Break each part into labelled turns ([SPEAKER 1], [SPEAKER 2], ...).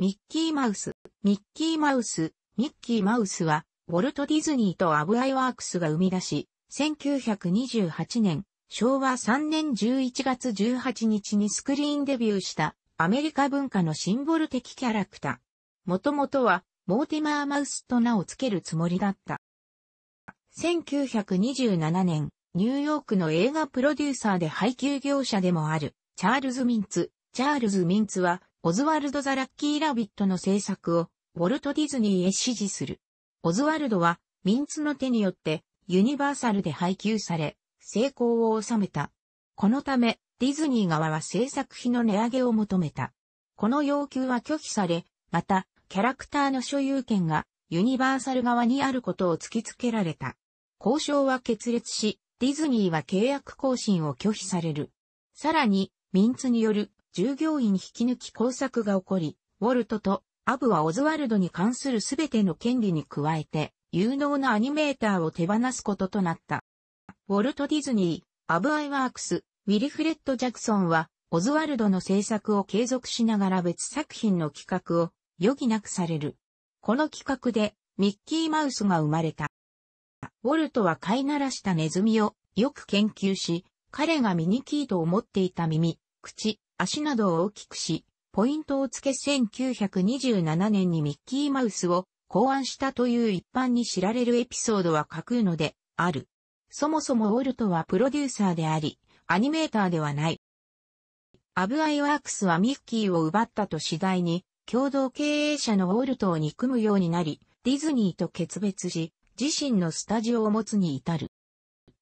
[SPEAKER 1] ミッキーマウス。ミッキーマウス。ミッキーマウスは、ウォルト・ディズニーとアブ・アイ・ワークスが生み出し、1928年、昭和3年11月18日にスクリーンデビューしたアメリカ文化のシンボル的キャラクター。もともとは、モーティマー・マウスと名を付けるつもりだった。1927年、ニューヨークの映画プロデューサーで配給業者でもある、チャールズ・ミンツ。チャールズ・ミンツは、オズワルド・ザ・ラッキー・ラビットの制作を、ウォルト・ディズニーへ指示する。オズワルドは、ミンツの手によって、ユニバーサルで配給され、成功を収めた。このため、ディズニー側は制作費の値上げを求めた。この要求は拒否され、また、キャラクターの所有権がユニバーサル側にあることを突きつけられた。交渉は決裂し、ディズニーは契約更新を拒否される。さらに、ミンツによる従業員引き抜き工作が起こり、ウォルトとアブはオズワルドに関するすべての権利に加えて、有能なアニメーターを手放すこととなった。ウォルト・ディズニー、アブ・アイ・ワークス、ウィリフレッド・ジャクソンは、オズワルドの制作を継続しながら別作品の企画を余儀なくされる。この企画で、ミッキーマウスが生まれた。ウォルトは飼いならしたネズミをよく研究し、彼がミニキーと思っていた耳、口、足などを大きくし、ポイントをつけ1927年にミッキーマウスを考案したという一般に知られるエピソードは架空のである。そもそもウォルトはプロデューサーであり、アニメーターではない。アブアイワークスはミッキーを奪ったと次第に、共同経営者のウォルトを憎むようになり、ディズニーと決別し、自身のスタジオを持つに至る。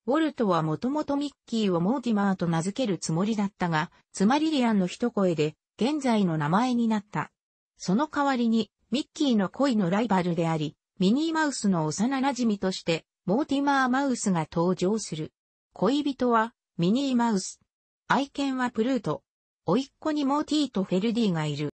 [SPEAKER 1] ウォルトはもともとミッキーをモーティマーと名付けるつもりだったが、つまりリアンの一声で、現在の名前になった。その代わりに、ミッキーの恋のライバルであり、ミニーマウスの幼馴染として、モーティマーマウスが登場する。恋人は、ミニーマウス。愛犬はプルート。甥っ子にモーティーとフェルディがいる。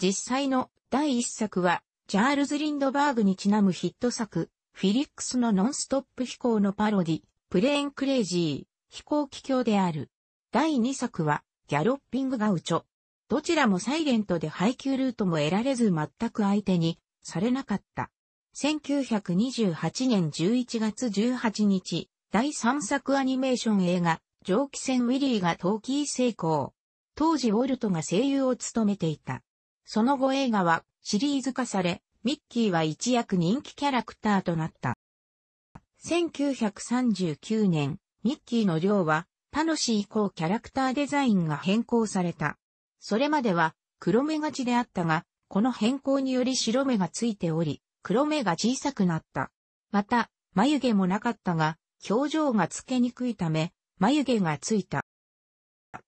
[SPEAKER 1] 実際の第一作は、チャールズ・リンドバーグにちなむヒット作、フィリックスのノンストップ飛行のパロディ、プレーンクレイジー、飛行機鏡である。第2作は、ギャロッピングガウチョ。どちらもサイレントで配給ルートも得られず全く相手にされなかった。1928年11月18日、第3作アニメーション映画、蒸気船ウィリーが冬季成功。当時ウォルトが声優を務めていた。その後映画はシリーズ化され、ミッキーは一躍人気キャラクターとなった。1939年、ミッキーの寮は、楽しい。以降キャラクターデザインが変更された。それまでは、黒目がちであったが、この変更により白目がついており、黒目が小さくなった。また、眉毛もなかったが、表情がつけにくいため、眉毛がついた。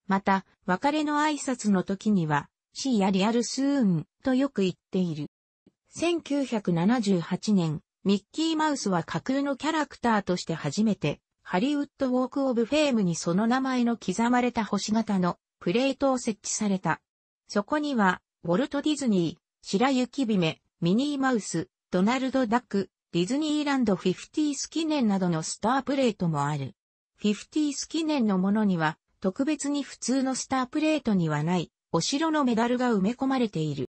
[SPEAKER 1] また、別れの挨拶の時には、シーやリアルスーンとよく言っている。1978年、ミッキーマウスは架空のキャラクターとして初めて、ハリウッドウォークオブフェームにその名前の刻まれた星型のプレートを設置された。そこには、ウォルト・ディズニー、白雪姫、ミニーマウス、ドナルド・ダック、ディズニーランドフフィィテース記念などのスタープレートもある。フフィィテース記念のものには、特別に普通のスタープレートにはない、お城のメダルが埋め込まれている。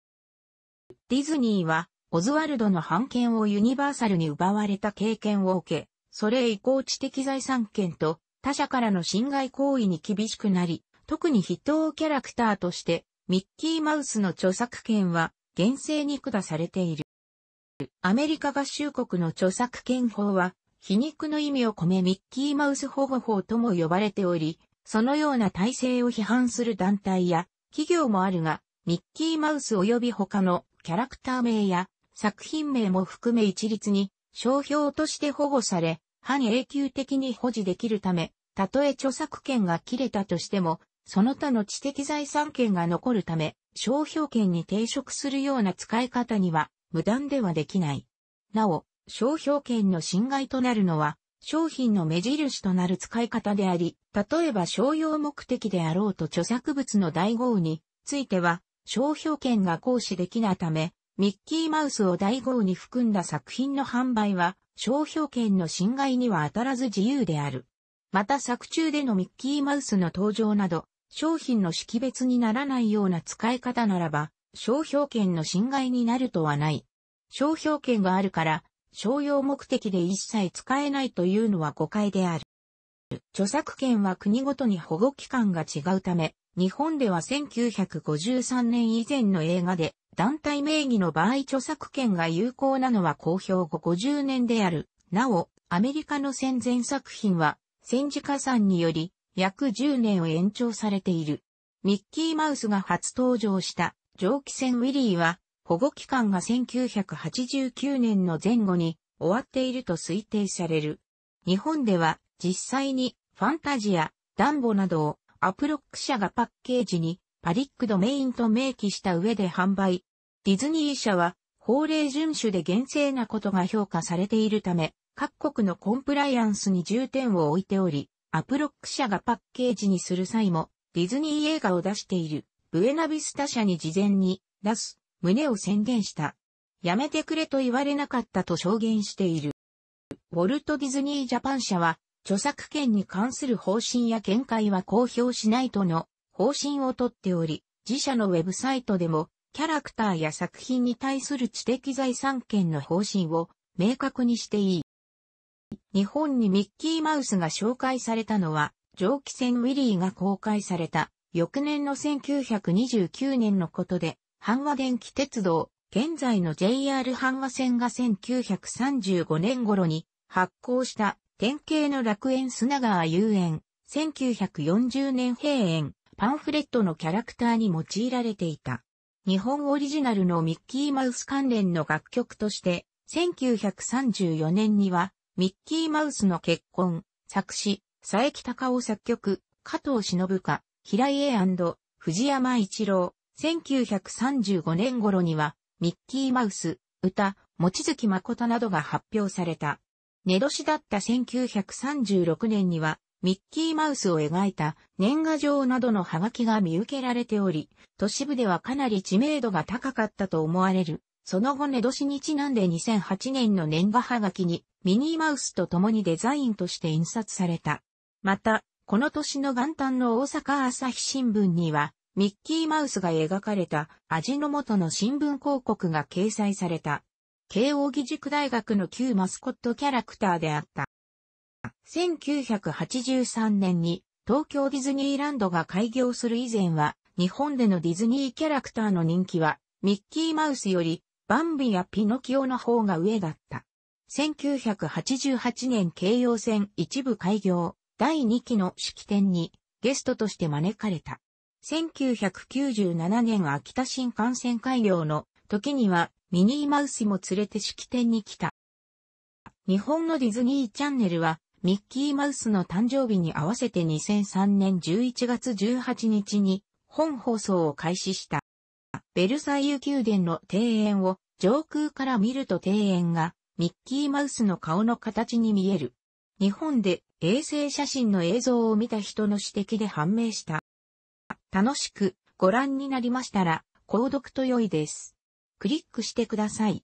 [SPEAKER 1] ディズニーは、オズワルドの版権をユニバーサルに奪われた経験を受け、それ以降知的財産権と他者からの侵害行為に厳しくなり、特に筆頭キャラクターとして、ミッキーマウスの著作権は厳正に下されている。アメリカ合衆国の著作権法は、皮肉の意味を込めミッキーマウス保護法とも呼ばれており、そのような体制を批判する団体や企業もあるが、ミッキーマウス及び他のキャラクター名や作品名も含め一律に商標として保護され、半永久的に保持できるため、たとえ著作権が切れたとしても、その他の知的財産権が残るため、商標権に抵触するような使い方には無断ではできない。なお、商標権の侵害となるのは、商品の目印となる使い方であり、例えば商用目的であろうと著作物の代号については、商標権が行使できないため、ミッキーマウスを第号に含んだ作品の販売は、商標権の侵害には当たらず自由である。また作中でのミッキーマウスの登場など、商品の識別にならないような使い方ならば、商標権の侵害になるとはない。商標権があるから、商用目的で一切使えないというのは誤解である。著作権は国ごとに保護期間が違うため、日本では1953年以前の映画で、団体名義の場合著作権が有効なのは公表後50年である。なお、アメリカの戦前作品は、戦時加算により、約10年を延長されている。ミッキーマウスが初登場した蒸気船ウィリーは、保護期間が1989年の前後に終わっていると推定される。日本では実際にファンタジア、ダンボなどをアプロック社がパッケージにパリックドメインと明記した上で販売。ディズニー社は法令遵守で厳正なことが評価されているため、各国のコンプライアンスに重点を置いており、アプロック社がパッケージにする際も、ディズニー映画を出している、ブエナビスタ社に事前に出す、旨を宣言した。やめてくれと言われなかったと証言している。ウォルト・ディズニー・ジャパン社は、著作権に関する方針や見解は公表しないとの方針をとっており、自社のウェブサイトでも、キャラクターや作品に対する知的財産権の方針を明確にしていい。日本にミッキーマウスが紹介されたのは、蒸気船ウィリーが公開された、翌年の1929年のことで、阪和電気鉄道、現在の JR 阪和線が1935年頃に発行した典型の楽園砂川遊園、1940年閉園、パンフレットのキャラクターに用いられていた。日本オリジナルのミッキーマウス関連の楽曲として、1934年には、ミッキーマウスの結婚、作詞、佐伯隆夫作曲、加藤忍か、平井英藤山一郎、1935年頃には、ミッキーマウス、歌、餅月誠などが発表された。寝年だった1936年には、ミッキーマウスを描いた年賀状などのハガキが見受けられており、都市部ではかなり知名度が高かったと思われる。その後寝年にちなんで2008年の年賀ハガキにミニーマウスと共にデザインとして印刷された。また、この年の元旦の大阪朝日新聞には、ミッキーマウスが描かれた味の素の新聞広告が掲載された。慶応義塾大学の旧マスコットキャラクターであった。1983年に東京ディズニーランドが開業する以前は、日本でのディズニーキャラクターの人気は、ミッキーマウスより、バンビやピノキオの方が上だった。1988年京葉線一部開業、第2期の式典にゲストとして招かれた。1997年秋田新幹線開業の時にはミニーマウスも連れて式典に来た。日本のディズニーチャンネルは、ミッキーマウスの誕生日に合わせて2003年11月18日に本放送を開始した。ベルサイユ宮殿の庭園を上空から見ると庭園がミッキーマウスの顔の形に見える。日本で衛星写真の映像を見た人の指摘で判明した。楽しくご覧になりましたら、購読と良いです。クリックしてください。